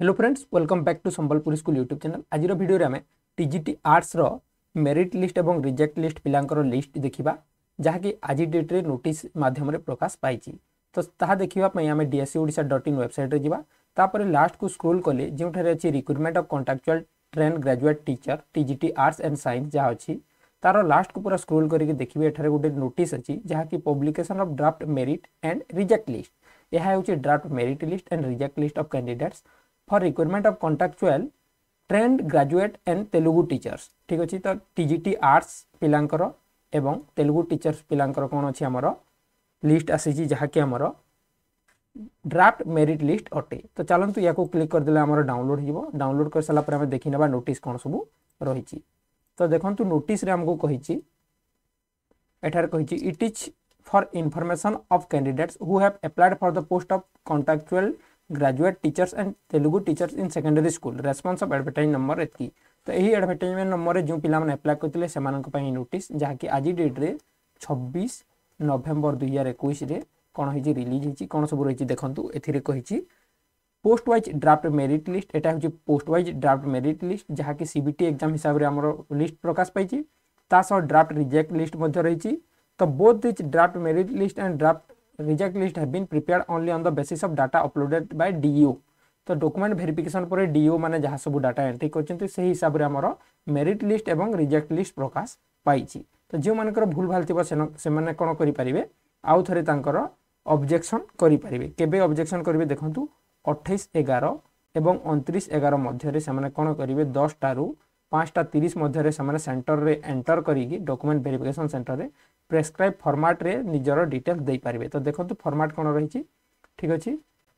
hello friends welcome back to Sambalpur school YouTube channel आज video आम TGT arts merit list और reject list पिलांकर list देखा जहाँकि आज डेट्रे नोटिस मध्यम प्रकाश पाई तो ता देखापी आम डीएससी ओडा डट इन वेबसाइट जापर लास्ट को स्क्रोल कले जो अच्छे recruitment of contractual trained graduate teacher TGT arts and science जहाँ अच्छी तार लास्ट को पूरा स्क्रोल करके देखिए एठार गोटे नोटिस अच्छी जहाँकि publication of draft merit and reject list यह हूँ draft merit list and reject list of candidates for requirement of contractual trained graduate and Telugu teachers ठीक अच्छे तो टीजीटी आर्ट्स पिलांकर एवं तेलुगु टीचर्स पिलांकर कौन अच्छी आमर लिस्ट आसी जहाँकि आमर ड्राफ्ट मेरीट लिस्ट अटे तो चलत या क्लिक करदे आम डाउनलोड हो डाउनलोड कर सारापर आम देखी नोट कौन सब रही तो देखो नोटिस आमको कही it is for information of candidates who have applied for the post of contractual graduate teachers and Telugu teachers in secondary school response of advertise number एति तो यही एडभरटाइजमेंट नंबर में जो पाने एप्लाई करते से नोट जहाँकि आज डेट्रे छब्बीस नभेम्बर दुई हजार एक कौन हो रिलीज हो कौन सब रही देखते एथि post wise draft merit list एटा हूँ post wise draft merit list जहाँकि सीबीटी एग्जाम हिसाब से आम लिस्ट प्रकाश पाई ड्राफ्ट रिजेक्ट लिस्ट रही तो both these draft merit list and draft reject list have been prepared only on the basis of data uploaded by DU তো document verification পরে ডিও মানে যা সব ডাটা এন্ট্রি করছেন সেই হিসাবে আমার মেরিট লিষ্ট এবং রিজেক্ট লিষ্ট প্রকাশ পাইছি তো যে ভুল ভাল থাকবে সে কোণ করে পারে আউ থরে তাঁর অবজেকশন করে পারে কেবে অবজেকশন করবে দেখুন অঠাইশ এগার এবং অনত্রিশ এগার মধ্যে সে কোণ করবে দশটার পাঁচটা তিরিশ মধ্যে সে সেটরের এন্টর করি ডকুমেন্ট ভেরিফিকেসন সেটরের ପ୍ରେସ୍କ୍ରାଇବ୍ ଫର୍ମାଟ୍ରେ ନିଜର ଡିଟେଲ୍ସ ଦେଇପାରିବେ ତ ଦେଖନ୍ତୁ ଫର୍ମାଟ୍ କ'ଣ ରହିଛି ଠିକ୍ ଅଛି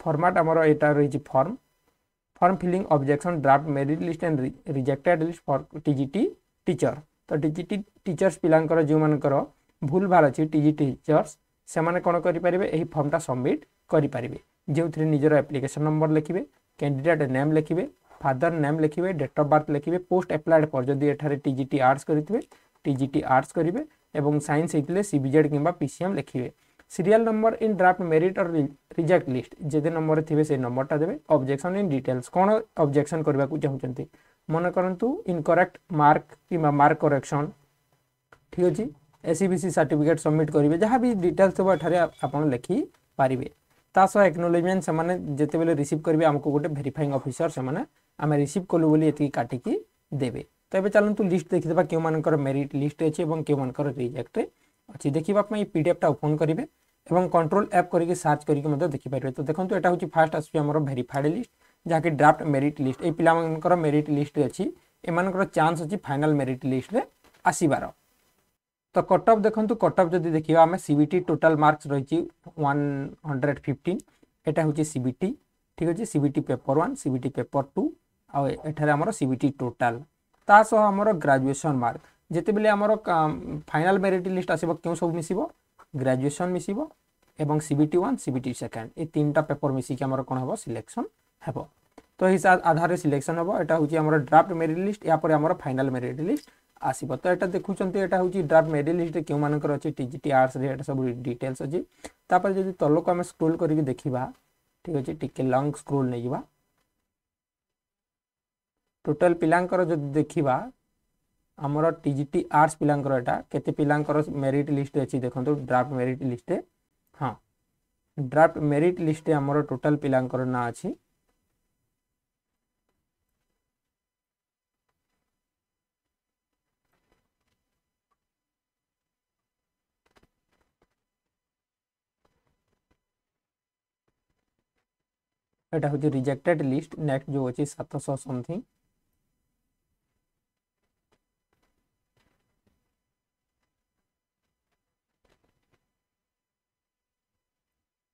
ଫର୍ମାଟ୍ ଆମର ଏଇଟା ରହିଛି form form filling objection draft merit list and rejected list for TGT teacher ତ ଟିଜିଟି ଟିଚର୍ସ ପିଲାଙ୍କର ଯେଉଁମାନଙ୍କର ଭୁଲ ଭାଲ ଅଛି ଟିଜି ଟିଚର୍ସ ସେମାନେ କ'ଣ କରିପାରିବେ ଏହି ଫର୍ମଟା ସବମିଟ୍ କରିପାରିବେ ଯେଉଁଥିରେ ନିଜର ଆପ୍ଲିକେସନ୍ ନମ୍ବର ଲେଖିବେ କ୍ୟାଣ୍ଡିଡେଟ୍ ନେମ୍ ଲେଖିବେ ଫାଦର ନେମ୍ ଲେଖିବେ ଡେଟ୍ ଅଫ୍ ବାର୍ଥ ଲେଖିବେ ପୋଷ୍ଟ ଆପ୍ଲାଏଡ଼୍ ଫର୍ ଯଦି ଏଠାରେ ଟିଜିଟି ଆର୍ଟ୍ସ କରିଥିବେ ଟିଜିଟି ଆର୍ଟ୍ସ କରିବେ এবং সাইন্স ହେଇଥିଲେ সিবিজেড কিংবা পিসিএম লিখিবে serial number in draft merit or reject list যেতে নম্বর থিবে সেই নম্বরটা দেবে অবজেকশন ইন ডিটেলস কোন অবজেকশন করা চাহুচ্ছেন মনে করতু ইনকরেক্ট মার্ক কিংবা মার্ক করেকশন ঠিক আছে এসিবিসি সার্টিফিকেট সবমিট করবে যা বি ডিটেলস থাকবে এখানে আপনার লেখি পারিবে তা সহ একনোলেজমেন্ট সে যেতবে রিসিভ করবে আমাকে গোটে ভেরিফাইং অফিসর সে আমি রিসিভ কলু বলে এটি কাটিকি দেবে ତେବେ ଚାଲନ୍ତୁ ଲିଷ୍ଟ ଦେଖିଦେବା କେଉଁମାନଙ୍କର ମେରିଟ୍ ଲିଷ୍ଟ ଅଛି ଏବଂ କେଉଁମାନଙ୍କର ରିଜେକ୍ଟରେ ଅଛି ଦେଖିବା ପାଇଁ ପିଡିଏଫ୍ଟା ଓପନ୍ କରିବେ এবং কন্ট্রোল অ্যাপ করিকি সার্চ করিকি মধ্যে দেখি পারিবে তো দেখুন এটা হচ্ছে ফার্স্ট আসবে আমার ভেরিফাইড লিস্ট যাকে ড্রাফট মেরিট লিস্ট এই পিলামানকর মেরিট লিস্টে আছে এমানকর চান্স আছে ফাইনাল মেরিট লিস্টে আসিবার তো কট অফ দেখুন কট অফ যদি দেখিবা আমি সিবিটি টোটাল মার্কস রয়েছে ওয়ান হন্ড্রেড ফিফটিন এটা হচ্ছে সিবিটি ঠিক আছে CBT paper one CBT paper two আঠার আমার সিবিটি টোটাল ତା ସହ ଆମର ଗ୍ରାଜୁଏସନ୍ ମାର୍କ ଯେତେବେଳେ ଆମର ଫାଇନାଲ୍ ମେରିଟ୍ ଲିଷ୍ଟ ଆସିବ କେଉଁ ସବୁ ମିଶିବ ଗ୍ରାଜୁଏସନ୍ ମିଶିବ ଏବଂ ସିବିଟି ୱାନ୍ ସିବିଟି ସେକେଣ୍ଡ ଏ ତିନିଟା ପେପର ମିଶିକି ଆମର କ'ଣ ହେବ ସିଲେକ୍ସନ୍ ହେବ ତ ଏହି ଆଧାରରେ ସିଲେକ୍ସନ୍ ହେବ ଏଇଟା ହେଉଛି ଆମର ଡ୍ରାଫ୍ଟ ମେରିଟ୍ ଲିଷ୍ଟ ଏହାପରେ ଆମର ଫାଇନାଲ୍ ମେରିଟ୍ ଲିଷ୍ଟ আসব তো এটা দেখুছেন এটা হচ্ছে ড্রাফট মেরিট লিস্ট কেউ মানকর অছে টিজিটি আর্টস রে এটা সব ডিটেলস আছে তারপরে যদি তলক আমি স্ক্রোল করিকি দেখিবা ঠিক আছে টিকে লং স্ক্রোল নেই যা ଟୋଟାଲ ପିଲାଙ୍କର ଯଦି ଦେଖିବା ଆମର ଟିଜିଟି ଆର୍ଟ୍ସ ପିଲାଙ୍କର ଏଇଟା କେତେ ପିଲାଙ୍କର ମେରିଟ୍ ଲିଷ୍ଟ ଅଛି ଦେଖନ୍ତୁ ଡ୍ରାଫ୍ଟ ମେରିଟ୍ ଲିଷ୍ଟରେ ହଁ ଡ୍ରାଫ୍ଟ ମେରିଟ୍ ଲିଷ୍ଟରେ ଆମର ଟୋଟାଲ ପିଲାଙ୍କର ନାଁ ଅଛି এটা হচ্ছে রিজেক্টেড লিস্ট নেক্সট যে অছি সাতশহ সমথিং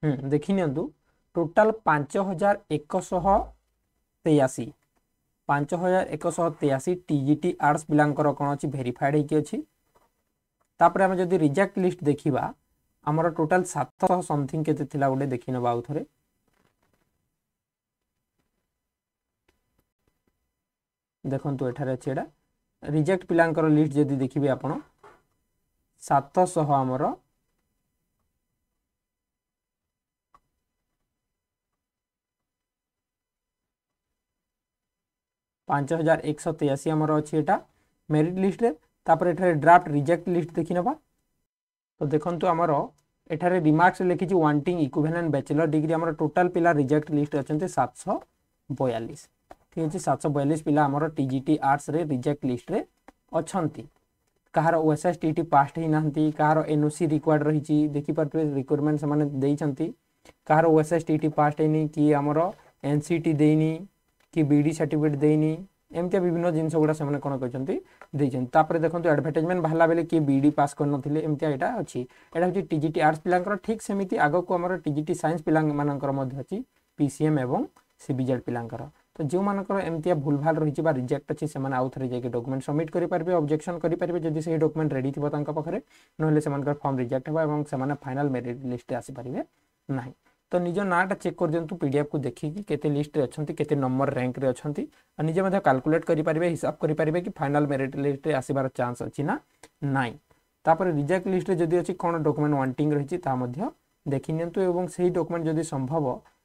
ଦେଖିନିଅନ୍ତୁ ଟୋଟାଲ ପାଞ୍ଚ ହଜାର ଏକଶହ ତେୟାଅଶୀ ପାଞ୍ଚ ହଜାର ଏକଶହ ତେୟାଅଶୀ ଟିଜିଟି ଆର୍ଟସ୍ ପିଲାଙ୍କର କ'ଣ ଅଛି ଭେରିଫାଏଡ୍ ହେଇକି ଅଛି ତାପରେ ଆମେ ଯଦି ରିଜେକ୍ଟ ଲିଷ୍ଟ ଦେଖିବା ଆମର ଟୋଟାଲ ସାତଶହ ସମଥିଙ୍ଗ କେତେ ଥିଲା ଗୋଟେ ଦେଖିନେବା ଆଉ ଥରେ ଦେଖନ୍ତୁ ଏଠାରେ ଅଛି ଏଇଟା ରିଜେକ୍ଟ ପିଲାଙ୍କର ଲିଷ୍ଟ ଯଦି ଦେଖିବେ ଆପଣ ସାତଶହ ଆମର पांच हजार एक सौ तेयासी आमर अच्छी मेरीट लिस्ट तापर ड्राफ्ट रिजेक्ट लिस्ट देखने वा तो देखो आमर एठार रिमार्कस लिखी व्वांटिंग इक्विभेन्न बैचेलर डिग्री आम टोटाल पिला रिजेक्ट लिस्ट अच्छे सात सौ बयालीस ठीक अच्छे सात सौ बयालीस पिला आम T G T arts reject list अच्छा कहार OS S T T pass ही कह एन ओ सी रिक्वाड रही देखिपे रिक्वयरमेंट से कह रस एस टी टी पास किए आमर एन सी टी देनी କି ବି ଡ଼ି ସାର୍ଟିଫିକେଟ୍ ଦେଇନି ଏମିତିଆ ବିଭିନ୍ନ ଜିନିଷ ଗୁଡ଼ା ସେମାନେ କ'ଣ କହିଛନ୍ତି ଦେଇଛନ୍ତି ତାପରେ ଦେଖନ୍ତୁ ଆଡ଼ଭର୍ଟାଇଜମେଣ୍ଟ ବାହାରିଲା ବେଳେ କିଏ ବି ଡ଼ି ପାସ୍ କରିନଥିଲେ ଏମିତିଆ ଏଇଟା ଅଛି ଏଇଟା ହେଉଛି ଟି ଜି ଟି ଆର୍ଟ୍ସ ପିଲାଙ୍କର ଠିକ୍ ସେମିତି ଆଗକୁ ଆମର ଟି ଜି ଟି ସାଇନ୍ସ ପିଲାମାନଙ୍କର ମଧ୍ୟ ଅଛି ପି ସି ଏମ୍ ଏବଂ ସି ବି ଜେଡ୍ ପିଲାଙ୍କର ତ ଯେଉଁମାନଙ୍କର ଏମିତିଆ ଭୁଲଭାଲ ରହିଛି ବା ରିଜେକ୍ଟ ଅଛି ସେମାନେ ଆଉ ଥରେ ଯାଇକି ଡକୁମେଣ୍ଟ ସବମିଟ୍ କରିପାରିବେ ଅବଜେକ୍ସନ୍ କରିପାରିବେ ଯଦି ସେହି ଡକୁମେଣ୍ଟ ରେଡ଼ି ଥିବ ତାଙ୍କ ପାଖରେ ନହେଲେ ସେମାନଙ୍କର ଫର୍ମ ରିଜେକ୍ଟ ହେବ ଏବଂ ସେମାନେ ଫାଇନାଲ୍ ମେରିଟ୍ ଲିଷ୍ଟରେ ଆସିପାରିବେ ନାହିଁ ତ ନିଜ ନାଁଟା ଚେକ୍ କରିଦିଅନ୍ତୁ ପିଡ଼ିଏଫ୍କୁ ଦେଖିକି କେତେ ଲିଷ୍ଟରେ ଅଛନ୍ତି କେତେ ନମ୍ବର ର୍ୟାଙ୍କରେ ଅଛନ୍ତି ଆଉ ନିଜେ ମଧ୍ୟ କାଲକୁଲେଟ୍ କରିପାରିବେ ହିସାବ କରିପାରିବେ କି ଫାଇନାଲ୍ ମେରିଟ୍ ଲିଷ୍ଟରେ ଆସିବାର ଚାନ୍ସ ଅଛି ନା ନାହିଁ ତାପରେ ରିଜେକ୍ଟ ଲିଷ୍ଟରେ ଯଦି ଅଛି କ'ଣ ଡକୁମେଣ୍ଟ ୱାଣ୍ଟିଂ ରହିଛି ତାହା ମଧ୍ୟ ଦେଖି ନିଅନ୍ତୁ ଏବଂ ସେହି ଡକୁମେଣ୍ଟ ଯଦି ସମ୍ଭବ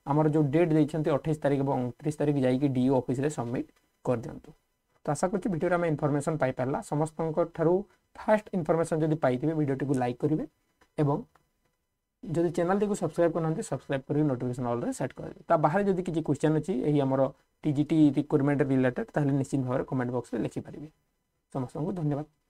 ଆମର ଯେଉଁ ଡେଟ୍ ଦେଇଛନ୍ତି ଅଠେଇଶ ତାରିଖ ଏବଂ ଅଣତିରିଶ ତାରିଖ ଯାଇକି ଡିଓ ଅଫିସରେ ସବମିଟ୍ କରିଦିଅନ୍ତୁ ତ ଆଶା କରୁଛି ଭିଡ଼ିଓରେ ଆମେ ଇନଫର୍ମେସନ୍ ପାଇପାରିଲା ସମସ୍ତଙ୍କ ଠାରୁ ଫାଷ୍ଟ ଇନଫର୍ମେସନ୍ ଯଦି ପାଇଥିବେ ଭିଡ଼ିଓଟିକୁ ଲାଇକ୍ କରିବେ ଏବଂ ଯଦି ଚ୍ୟାନେଲ୍ଟିକୁ ସବସ୍କ୍ରାଇବ୍ କରିନାହାନ୍ତି ସବସ୍କ୍ରାଇବ୍ କରିକି ନୋଟିଫିକେସନ୍ ଅଲ୍ରେ ସେଟ୍ କରିବେ ତା ବାହାରେ ଯଦି କିଛି କ୍ୱେଶ୍ଚନ୍ ଅଛି ଏହି ଆମର ଟିଜିଟି ରିକ୍ୱୟାରମେଣ୍ଟ ରିଲେଟେଡ୍ ତାହେଲେ ନିଶ୍ଚିତ ଭାବରେ କମେଣ୍ଟ ବକ୍ସରେ ଲେଖିପାରିବେ ସମସ୍ତଙ୍କୁ ଧନ୍ୟବାଦ